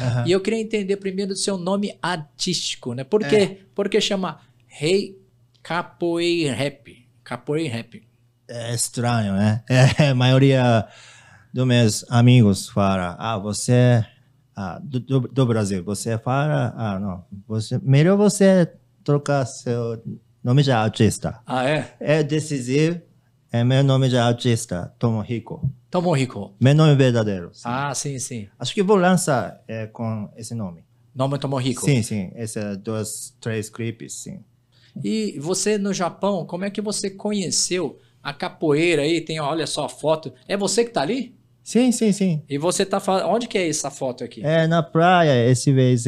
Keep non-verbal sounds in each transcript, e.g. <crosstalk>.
Uhum. E eu queria entender primeiro do seu nome artístico, né? Por, é. quê? que chama Rei Capoeira Rap? Capoeira Rap. É estranho, né? <laughs> É, a maioria dos meus amigos fala, ah, você... Ah, do, do, do, Brasil, você fala, ah, não, você, melhor você trocar seu nome de artista. Ah, é? É decisivo é, meu nome de é artista, Tomohiko. Tomohiko. Meu nome é verdadeiro. Sim. Ah, sim, sim. Acho que vou lançar é, com esse nome. Nome é Tomohiko. Sim, sim. Esses é dois, três clipes, sim. E você no Japão, como é que você conheceu a capoeira aí? Tem, olha só a foto. É você que está ali? Sim, sim, sim. E você tá falando. Onde que é essa foto aqui? É na praia, esse vez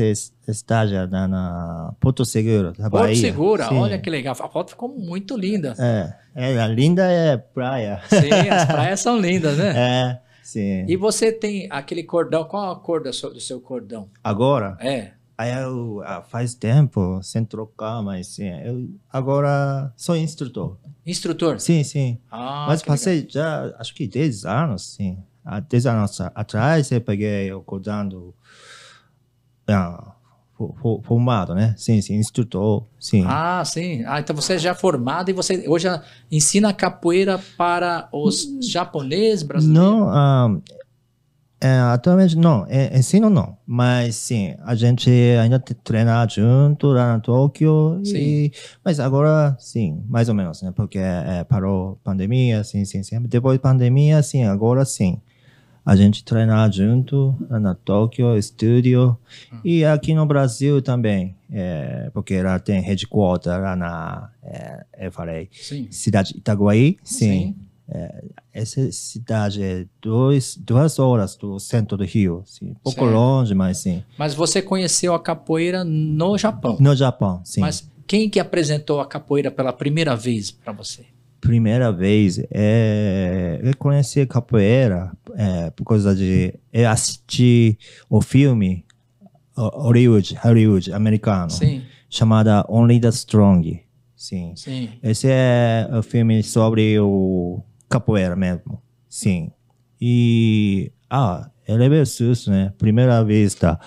estágio na, na Porto Seguro, na Porto Bahia. Porto Seguro, olha que legal. A foto ficou muito linda. É, é linda é praia. Sim, <laughs> as praias são lindas, né? É, sim. E você tem aquele cordão, qual a cor do seu, do seu cordão? Agora? É. Aí eu, ah, faz tempo, sem trocar, mas sim, eu agora sou instrutor. Instrutor? Sim, sim. Ah, mas passei legal. já, acho que 10 anos, sim há a anos atrás, eu peguei é, o codando ah, formado, né? Sim, sim, instrutor, sim. Ah, sim. Ah, então você é já formado e você hoje ensina capoeira para os japoneses, brasileiros? Não, ah, é, atualmente não, é, ensino não, mas sim, a gente ainda treina junto lá na Tóquio, sim. E, mas agora sim, mais ou menos, né? Porque é, é parou pandemia, sim, sim, sim. Depois da pandemia, sim, agora sim a gente treinar junto eh, na Tóquio, Studio hum. e aqui no Brasil também, é, porque lá tem headquarter lá na, é, eu falei, sim. cidade Itaguaí, sim. sim. É, essa cidade é dois, duas horas do centro do Rio, sim. pouco certo. longe, mas sim. Mas você conheceu a capoeira no Japão? No Japão, sim. Mas quem que apresentou a capoeira pela primeira vez para você? primeira vez é, eu é conheci capoeira é, por causa de eu é assisti o filme Hollywood, Hollywood americano, Sim. chamada Only the Strong. Sim. Sim. Esse é o filme sobre o capoeira mesmo. Sim. E ah, ele é susto, né? Primeira vista.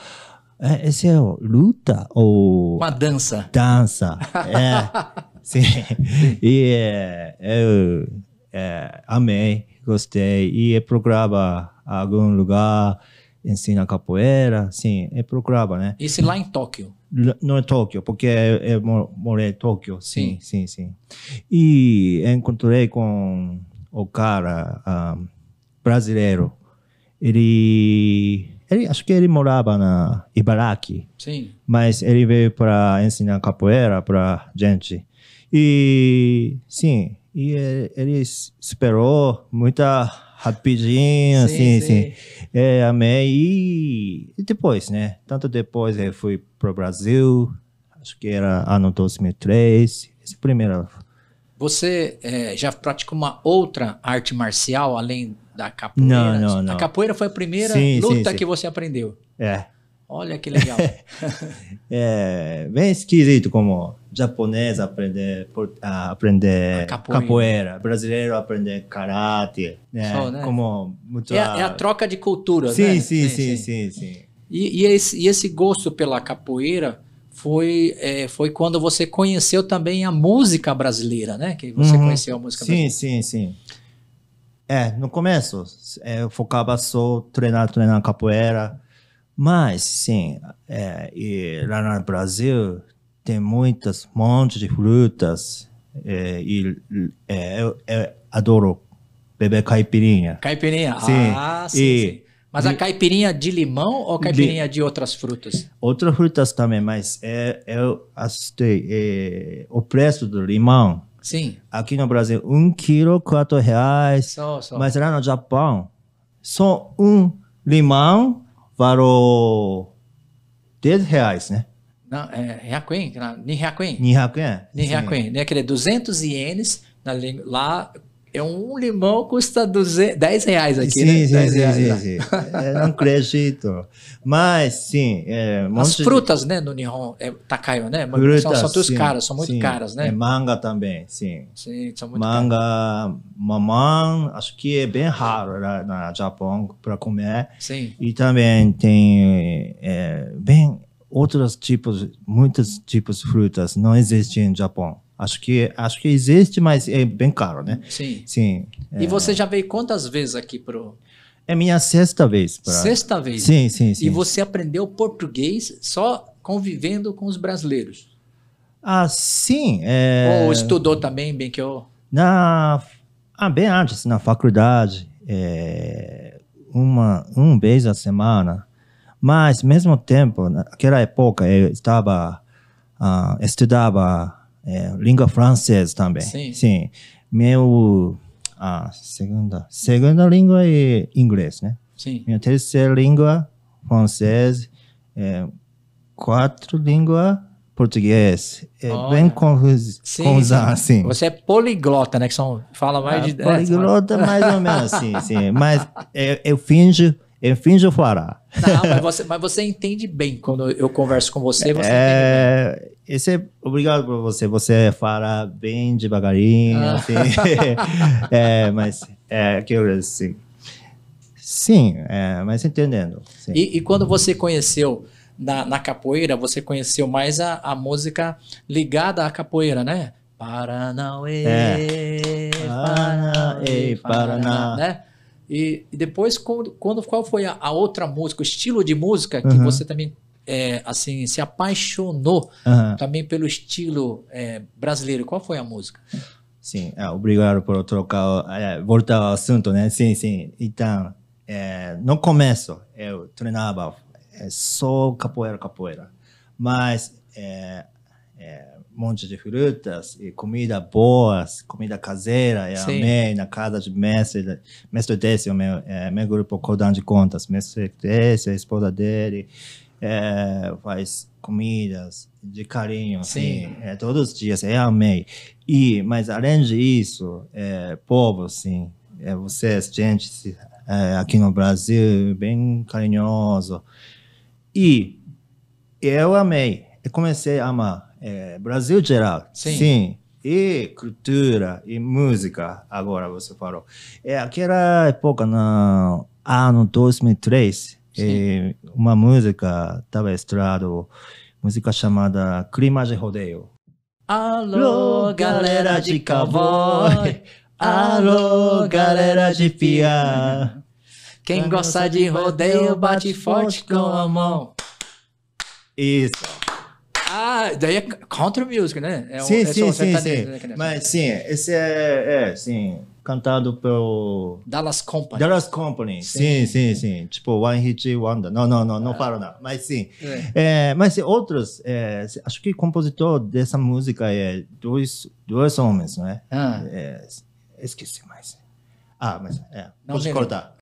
É, esse é luta ou uma dança? Dança. É. <laughs> Sim. E é, eu é, é amei, gostei. E é procurava algum lugar, ensina capoeira, sim, eu é procurava, né? Isso lá em Tóquio? Não é Tóquio, porque eu, eu morei em Tóquio, sim, sim, sim, sim. E encontrei com o cara um, ah, brasileiro. Ele ele, acho que ele morava na Ibaraki. Sim. Mas ele veio para ensinar capoeira para gente. E sim, e é, ele esperou muita rapidinho, sim, assim, sim. É, amei. E, e depois, né? Tanto depois eu fui para o Brasil, acho que era ano 2003, esse primeiro. Você é, já praticou uma outra arte marcial além da capoeira? Não, não, não. A capoeira foi a primeira sim, luta que você aprendeu. É. Olha que legal. <laughs> é bem esquisito como japonês aprender por, aprender capoeira. capoeira. brasileiro aprender karate, né? Só, né? Como muito é, a... é, a troca de cultura, sim, né? Sim, sim, sim, sim, sim. E, e, esse, e esse gosto pela capoeira foi, é, foi quando você conheceu também a música brasileira, né? Que você uhum. conheceu a música sim, brasileira. Sim, sim, sim. É, no começo é, eu focava só treinar, treinar capoeira, mas, sim, é, lá no Brasil tem muitas, montes de frutas é, e é, eu, eu, é, adoro beber caipirinha. Caipirinha, sim. ah, sim. E, sim. Mas a caipirinha de limão ou caipirinha de, de, outras frutas? Outras frutas também, mas é, eu é, assisti é, o preço do limão. Sim. Aqui no Brasil, um quilo, quatro reais. Só, só. Mas lá no Japão, só um limão 바로 10 reais, né? Não, é, Hyakuen, Nihakuen. Nihakuen. Nihakuen, né? Que é 200 é ienes, na, lá é um limão custa 200, 10 reais aqui, sim, né? Sim, 10 sim, reais, sim, sim. É, não acredito. Mas, sim. É, um As frutas, de... né, no Nihon, é takayo, né? Frutas, são, são todas caras, são muito caras, né? É manga também, sim. Sim, são muito manga, caras. Manga, mamã, acho que é bem raro lá na Japão para comer. Sim. E também tem é, bem outros tipos, muitos tipos de frutas não existem no Japão. Acho que, acho que existe, mas é bem caro, né? Sim. Sim. É... E você já veio quantas vezes aqui pro... É minha sexta vez. Pra... Sexta vez? Sim, sim, sim. E você aprendeu português só convivendo com os brasileiros? Ah, sim. É... Ou estudou também, bem que eu... Na... Ah, bem antes, na faculdade, é... uma, um vez a semana. Mas, mesmo tempo, naquela época, eu estava... Uh, estudava é, língua francesa também. Sim. Sim. Meu a segunda, segunda língua é inglês, né? Sim. Minha terceira língua francês, é, quatro língua português. É oh, bem confuso, assim. Você é poliglota, né? Que são, fala mais ah, de... Poliglota, né? mais ou menos, sim, sim. <laughs> Mas eu, eu finjo enfim o fará. Não, mas você, mas você entende bem quando eu converso com você, você é, Esse é, obrigado por você, você é fala bem devagarinho, ah. assim. <laughs> é, mas é aquilo assim. Sim, é, mas entendendo. E, e, quando você conheceu na, na capoeira, você conheceu mais a, a música ligada à capoeira, né? Paranauê, é. Paranauê, Paranauê, Paraná. né? E, e depois, quando, quando, qual foi a, a, outra música, o estilo de música que uhum. você também é, assim se apaixonou uhum. também pelo estilo é, brasileiro? Qual foi a música? Sim, é, obrigado por trocar, é, voltar ao assunto, né? Sim, sim. Então, é, no começo eu treinava é, só capoeira, capoeira, mas é, é, um monte de frutas e comida boas, comida caseira. Eu é Sim. amei na casa de mestre, mestre desse, o meu, é, meu grupo Codão de Contas. Mestre desse, a esposa dele, é, faz comidas de carinho, assim, é, todos os dias, eu é amei. E, mas além disso, é, povo, assim, é, vocês, gente, é, aqui no Brasil, bem carinhoso. E eu amei, eu comecei a amar é, Brasil geral. Sim. Sim. E cultura e música, agora você falou. É aquela época, no ano 2003, é, uma música estava estrado, música chamada Clima de Rodeio. Alô, galera de cowboy! Alô, galera de pia. Quem gosta de rodeio, bate forte com a mão. Isso. Ah, daí é country music, né? É sim, é sim, sim, sim. Né, mas sim, esse é, é sim, cantado pelo Dallas Company. Dallas Company. Sim, sim, sim. sim. Tipo One Hit Wonder. Não, não, não, não ah. falo não. Mas sim. É. É, mas outros, é, acho que o compositor dessa música é dois, dois homens, né? é? Ah. É, esqueci mais. Ah, mas é, não pode cortar.